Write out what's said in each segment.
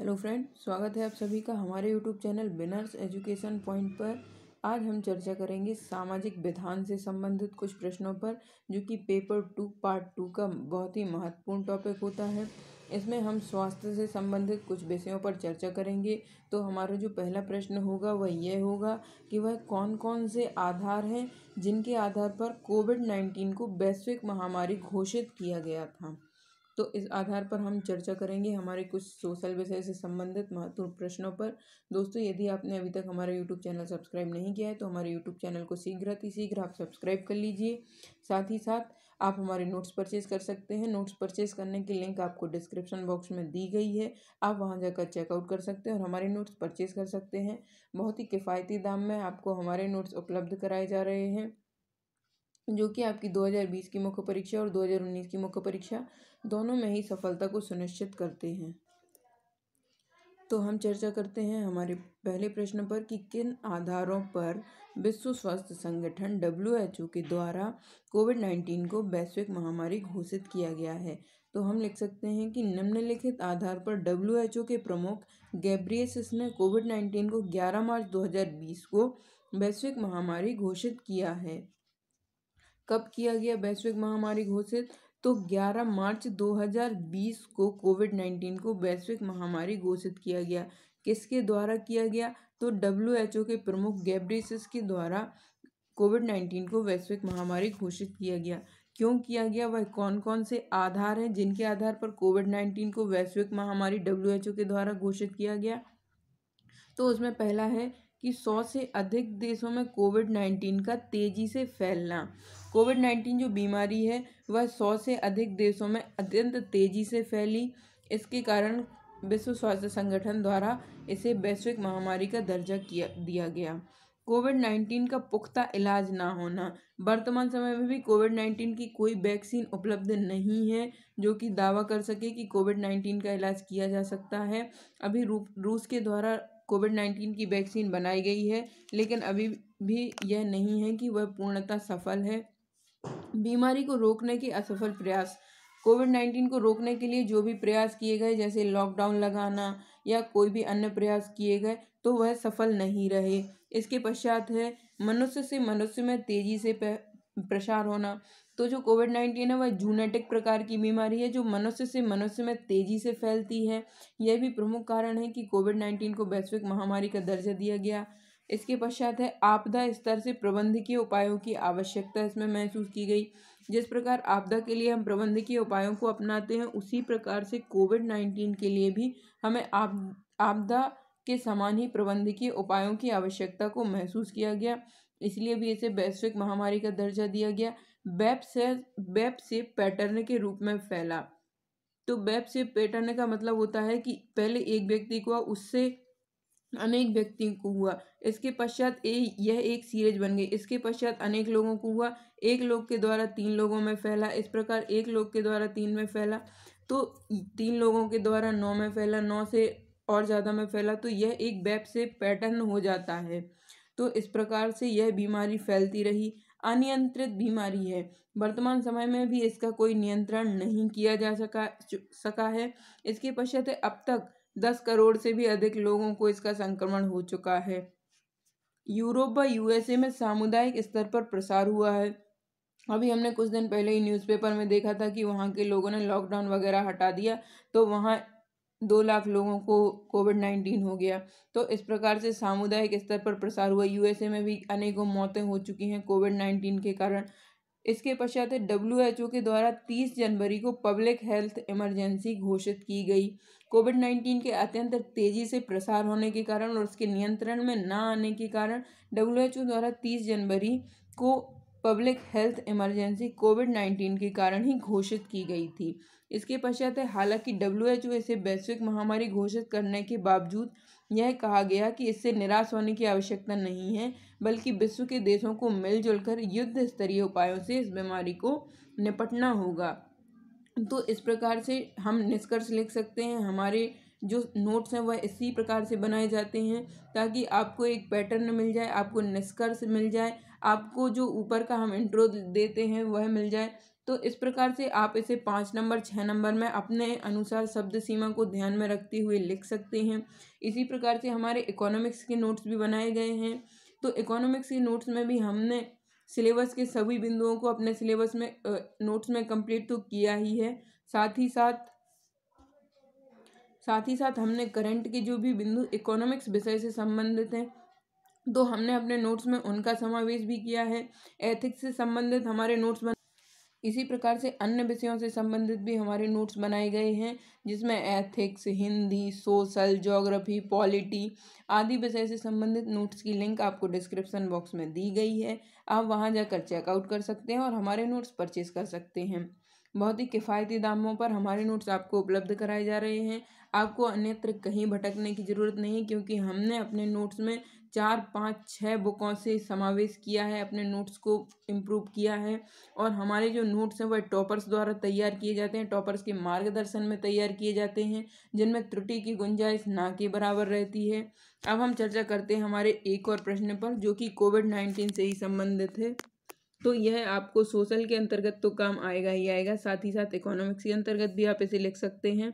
hello friend स्वागत है आप सभी का हमारे यूट्यूब चैनल बिनर्स एजुकेशन पॉइंट पर आज हम चर्चा करेंगे सामाजिक विधान से संबंधित कुछ प्रश्नों पर जो कि पेपर टू पार्ट टू का बहुत ही महत्वपूर्ण टॉपिक होता है इसमें हम स्वास्थ्य से संबंधित कुछ विषयों पर चर्चा करेंगे तो हमारा जो पहला प्रश्न होगा वह यह होगा कि वह कौन कौन से आधार हैं जिनके आधार पर कोविड नाइन्टीन को वैश्विक महामारी घोषित किया गया था तो इस आधार पर हम चर्चा करेंगे हमारे कुछ सोशल विषय से संबंधित महत्वपूर्ण प्रश्नों पर दोस्तों यदि आपने अभी तक हमारा यूट्यूब चैनल सब्सक्राइब नहीं किया है तो हमारे यूट्यूब चैनल को शीघ्र अति शीघ्र आप सब्सक्राइब कर लीजिए साथ ही साथ आप हमारे नोट्स परचेज कर सकते हैं नोट्स परचेज करने की लिंक आपको डिस्क्रिप्शन बॉक्स में दी गई है आप वहाँ जाकर चेकआउट कर सकते हैं और हमारे नोट्स परचेज कर सकते हैं बहुत ही किफ़ायती दाम में आपको हमारे नोट्स उपलब्ध कराए जा रहे हैं जो कि आपकी 2020 की मुख्य परीक्षा और 2019 की मुख्य परीक्षा दोनों में ही सफलता को सुनिश्चित करते हैं तो हम चर्चा करते हैं हमारे पहले प्रश्न पर कि किन आधारों पर विश्व स्वास्थ्य संगठन डब्ल्यू के द्वारा कोविड नाइन्टीन को वैश्विक महामारी घोषित किया गया है तो हम लिख सकते हैं कि निम्नलिखित आधार पर डब्ल्यू के प्रमुख गैब्रियसिस ने कोविड नाइन्टीन को 11 मार्च 2020 को वैश्विक महामारी घोषित किया है कब किया गया वैश्विक महामारी घोषित तो 11 मार्च 2020 को कोविड 19 को वैश्विक महामारी घोषित किया गया किसके द्वारा किया गया तो डब्ल्यू के प्रमुख गैब्रिसस के द्वारा कोविड नाइन्टीन को वैश्विक महामारी घोषित किया गया क्यों किया गया वह कौन कौन से आधार हैं जिनके आधार पर कोविड नाइन्टीन को वैश्विक महामारी डब्ल्यू के द्वारा घोषित किया गया तो उसमें पहला है कि सौ से अधिक देशों में कोविड नाइन्टीन का तेज़ी से फैलना कोविड नाइन्टीन जो बीमारी है वह सौ से अधिक देशों में अत्यंत तेजी से फैली इसके कारण विश्व स्वास्थ्य संगठन द्वारा इसे वैश्विक महामारी का दर्जा किया दिया गया कोविड नाइन्टीन का पुख्ता इलाज ना होना वर्तमान समय में भी कोविड नाइन्टीन की कोई वैक्सीन उपलब्ध नहीं है जो कि दावा कर सके कि कोविड नाइन्टीन का इलाज किया जा सकता है अभी रू रूस के द्वारा कोविड नाइन्टीन की वैक्सीन बनाई गई है लेकिन अभी भी यह नहीं है कि वह पूर्णतः सफल है बीमारी को रोकने के असफल प्रयास कोविड नाइन्टीन को रोकने के लिए जो भी प्रयास किए गए जैसे लॉकडाउन लगाना या कोई भी अन्य प्रयास किए गए तो वह सफल नहीं रहे इसके पश्चात है मनुष्य से मनुष्य में तेजी से प्रसार होना तो जो कोविड नाइन्टीन है वह जूनेटिक प्रकार की बीमारी है जो मनुष्य से मनुष्य में तेजी से फैलती है यह भी प्रमुख कारण है कि कोविड नाइन्टीन को वैश्विक महामारी का दर्जा दिया गया इसके पश्चात है आपदा स्तर से प्रबंधकीय उपायों की आवश्यकता इसमें महसूस की गई जिस प्रकार आपदा के लिए हम प्रबंधकीय उपायों को अपनाते हैं उसी प्रकार से कोविड नाइन्टीन के लिए भी हमें आप आपदा के समान ही प्रबंधकीय उपायों की आवश्यकता को महसूस किया गया इसलिए भी इसे वैश्विक महामारी का दर्जा दिया गया वेब से वेब से पैटर्न के रूप में फैला तो वेब से पैटर्न का मतलब होता है कि पहले एक व्यक्ति को उससे अनेक व्यक्तियों को हुआ इसके पश्चात ए यह एक सीरीज बन गई इसके पश्चात अनेक लोगों को हुआ एक लोग के द्वारा तीन लोगों में फैला इस प्रकार एक लोग के द्वारा तीन में फैला तो तीन लोगों के द्वारा नौ में फैला नौ से और ज़्यादा में फैला तो यह एक बैप से पैटर्न हो जाता है तो इस प्रकार से यह बीमारी फैलती रही अनियंत्रित बीमारी है वर्तमान समय में भी इसका कोई नियंत्रण नहीं किया जा सका सका है इसके पश्चात अब तक दस करोड़ से भी अधिक लोगों को इसका संक्रमण हो चुका है यूरोप व यूएसए में सामुदायिक स्तर पर प्रसार हुआ है अभी हमने कुछ दिन पहले ही न्यूज़पेपर में देखा था कि वहाँ के लोगों ने लॉकडाउन वगैरह हटा दिया तो वहाँ दो लाख लोगों को कोविड नाइन्टीन हो गया तो इस प्रकार से सामुदायिक स्तर पर प्रसार हुआ यूएसए में भी अनेकों मौतें हो चुकी हैं कोविड नाइन्टीन के कारण इसके पश्चात डब्ल्यू एच के द्वारा 30 जनवरी को पब्लिक हेल्थ इमरजेंसी घोषित की गई कोविड 19 के अत्यंत तेजी से प्रसार होने के कारण और उसके नियंत्रण में ना आने के कारण डब्ल्यू द्वारा 30 जनवरी को पब्लिक हेल्थ इमरजेंसी कोविड 19 के कारण ही घोषित की गई थी इसके पश्चात हालांकि डब्ल्यू एच इसे वैश्विक महामारी घोषित करने के बावजूद यह कहा गया कि इससे निराश होने की आवश्यकता नहीं है बल्कि विश्व के देशों को मिलजुल कर युद्ध स्तरीय उपायों से इस बीमारी को निपटना होगा तो इस प्रकार से हम निष्कर्ष लिख सकते हैं हमारे जो नोट्स हैं वह इसी प्रकार से बनाए जाते हैं ताकि आपको एक पैटर्न मिल जाए आपको निष्कर्ष मिल जाए आपको जो ऊपर का हम इंट्रो देते हैं वह मिल जाए तो इस प्रकार से आप इसे पाँच नंबर छः नंबर में अपने अनुसार शब्द सीमा को ध्यान में रखते हुए लिख सकते हैं इसी प्रकार से हमारे इकोनॉमिक्स के नोट्स भी बनाए गए हैं तो इकोनॉमिक्स के नोट्स में भी हमने सिलेबस के सभी बिंदुओं को अपने सिलेबस में नोट्स में कंप्लीट तो किया ही है साथ ही साथ साथ ही साथ हमने करंट के जो भी बिंदु इकोनॉमिक्स विषय से संबंधित हैं तो हमने अपने नोट्स में उनका समावेश भी किया है एथिक्स से संबंधित हमारे नोट्स इसी प्रकार से अन्य विषयों से संबंधित भी हमारे नोट्स बनाए गए हैं जिसमें ethics Hindi social geography polity आदि विषय से संबंधित नोट्स की लिंक आपको डिस्क्रिप्शन बॉक्स में दी गई है आप वहां जाकर चेकआउट कर सकते हैं और हमारे नोट्स परचेज कर सकते हैं बहुत ही किफ़ायती दामों पर हमारे नोट्स आपको उपलब्ध कराए जा रहे हैं आपको अन्यत्र कहीं भटकने की ज़रूरत नहीं क्योंकि हमने अपने नोट्स में चार पाँच छः बुकों से समावेश किया है अपने नोट्स को इम्प्रूव किया है और हमारे जो नोट्स हैं वह टॉपर्स द्वारा तैयार किए जाते हैं टॉपर्स के मार्गदर्शन में तैयार किए जाते हैं जिनमें त्रुटि की गुंजाइश ना के बराबर रहती है अब हम चर्चा करते हैं हमारे एक और प्रश्न पर जो कि कोविड नाइन्टीन से ही संबंधित है तो यह आपको सोशल के अंतर्गत तो काम आएगा ही आएगा साथ ही साथ इकोनॉमिक्स के अंतर्गत भी आप इसे लिख सकते हैं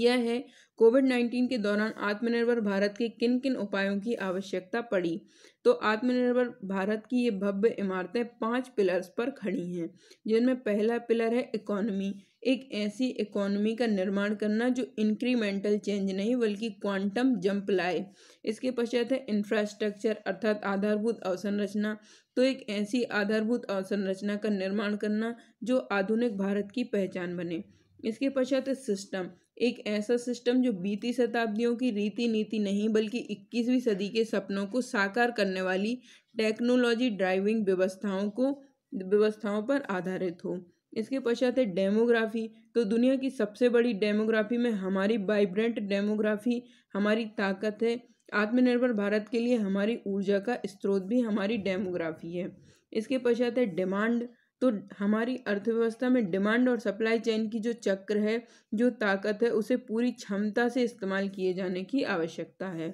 यह है कोविड नाइन्टीन के दौरान आत्मनिर्भर भारत के किन किन उपायों की आवश्यकता पड़ी तो आत्मनिर्भर भारत की ये भव्य इमारतें पांच पिलर्स पर खड़ी हैं जिनमें पहला पिलर है इकोनॉमी एक ऐसी इकोनॉमी का निर्माण करना जो इंक्रीमेंटल चेंज नहीं बल्कि क्वांटम जंप लाए इसके पश्चात है इंफ्रास्ट्रक्चर अर्थात आधारभूत अवसंरचना तो एक ऐसी आधारभूत अवसंरचना का निर्माण करना जो आधुनिक भारत की पहचान बने इसके पश्चात सिस्टम एक ऐसा सिस्टम जो बीती शताब्दियों की रीति नीति नहीं बल्कि 21वीं सदी के सपनों को साकार करने वाली टेक्नोलॉजी ड्राइविंग व्यवस्थाओं को व्यवस्थाओं पर आधारित हो इसके पश्चात है डेमोग्राफी तो दुनिया की सबसे बड़ी डेमोग्राफी में हमारी वाइब्रेंट डेमोग्राफी हमारी ताकत है आत्मनिर्भर भारत के लिए हमारी ऊर्जा का स्रोत भी हमारी डेमोग्राफी है इसके पश्चात है डिमांड तो हमारी अर्थव्यवस्था में डिमांड और सप्लाई चेन की जो चक्र है जो ताकत है उसे पूरी क्षमता से इस्तेमाल किए जाने की आवश्यकता है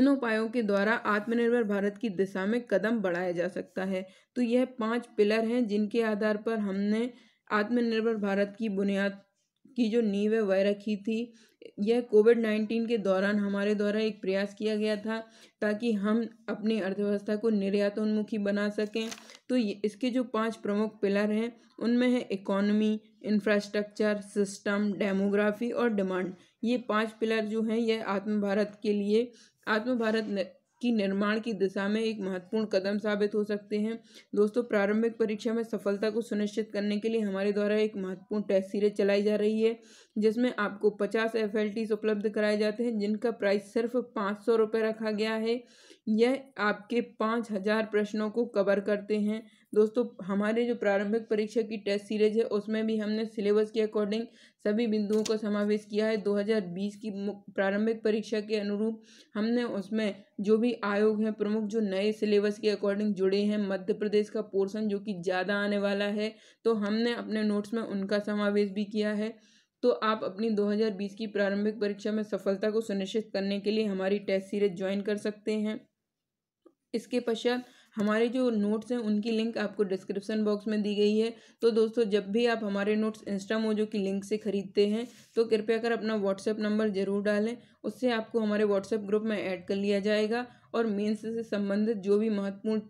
इन उपायों के द्वारा आत्मनिर्भर भारत की दिशा में कदम बढ़ाया जा सकता है तो यह पांच पिलर हैं जिनके आधार पर हमने आत्मनिर्भर भारत की बुनियाद की जो नींव है वह रखी थी यह कोविड नाइन्टीन के दौरान हमारे द्वारा एक प्रयास किया गया था ताकि हम अपनी अर्थव्यवस्था को निर्यातोन्मुखी बना सकें तो इसके जो पांच प्रमुख पिलर हैं उनमें है इकोनॉमी इंफ्रास्ट्रक्चर सिस्टम डेमोग्राफी और डिमांड ये पांच पिलर जो हैं यह आत्म भारत के लिए आत्म भारत की निर्माण की दिशा में एक महत्वपूर्ण कदम साबित हो सकते हैं दोस्तों प्रारंभिक परीक्षा में सफलता को सुनिश्चित करने के लिए हमारे द्वारा एक महत्वपूर्ण टेस्ट सीरीज चलाई जा रही है जिसमें आपको पचास एफ उपलब्ध कराए जाते हैं जिनका प्राइस सिर्फ पाँच सौ रुपये रखा गया है यह आपके पाँच हज़ार प्रश्नों को कवर करते हैं दोस्तों हमारे जो प्रारंभिक परीक्षा की टेस्ट सीरीज है उसमें भी हमने सिलेबस के अकॉर्डिंग सभी बिंदुओं का समावेश किया है 2020 की प्रारंभिक परीक्षा के अनुरूप हमने उसमें जो भी आयोग हैं प्रमुख जो नए सिलेबस के अकॉर्डिंग जुड़े हैं मध्य प्रदेश का पोर्सन जो कि ज़्यादा आने वाला है तो हमने अपने नोट्स में उनका समावेश भी किया है तो आप अपनी 2020 की प्रारंभिक परीक्षा में सफलता को सुनिश्चित करने के लिए हमारी टेस्ट सीरीज ज्वाइन कर सकते हैं इसके पश्चात हमारे जो नोट्स हैं उनकी लिंक आपको डिस्क्रिप्शन बॉक्स में दी गई है तो दोस्तों जब भी आप हमारे नोट्स इंस्टा मोजो की लिंक से ख़रीदते हैं तो कृपया कर अपना व्हाट्सएप नंबर ज़रूर डालें उससे आपको हमारे व्हाट्सएप ग्रुप में ऐड कर लिया जाएगा और मेंस से संबंधित जो भी महत्वपूर्ण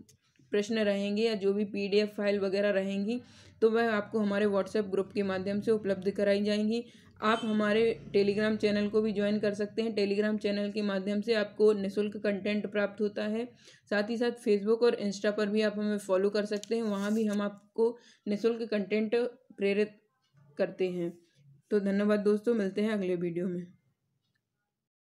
प्रश्न रहेंगे या जो भी पी फाइल वगैरह रहेंगी तो वह आपको हमारे व्हाट्सएप ग्रुप के माध्यम से उपलब्ध कराई जाएंगी आप हमारे टेलीग्राम चैनल को भी ज्वाइन कर सकते हैं टेलीग्राम चैनल के माध्यम से आपको निशुल्क कंटेंट प्राप्त होता है साथ ही साथ फेसबुक और इंस्टा पर भी आप हमें फॉलो कर सकते हैं वहाँ भी हम आपको निःशुल्क कंटेंट प्रेरित करते हैं तो धन्यवाद दोस्तों मिलते हैं अगले वीडियो में